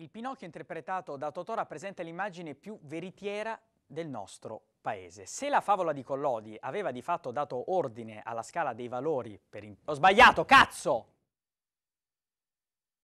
Il Pinocchio interpretato da Totò rappresenta l'immagine più veritiera del nostro paese. Se la favola di Collodi aveva di fatto dato ordine alla scala dei valori per... In... Ho sbagliato, cazzo!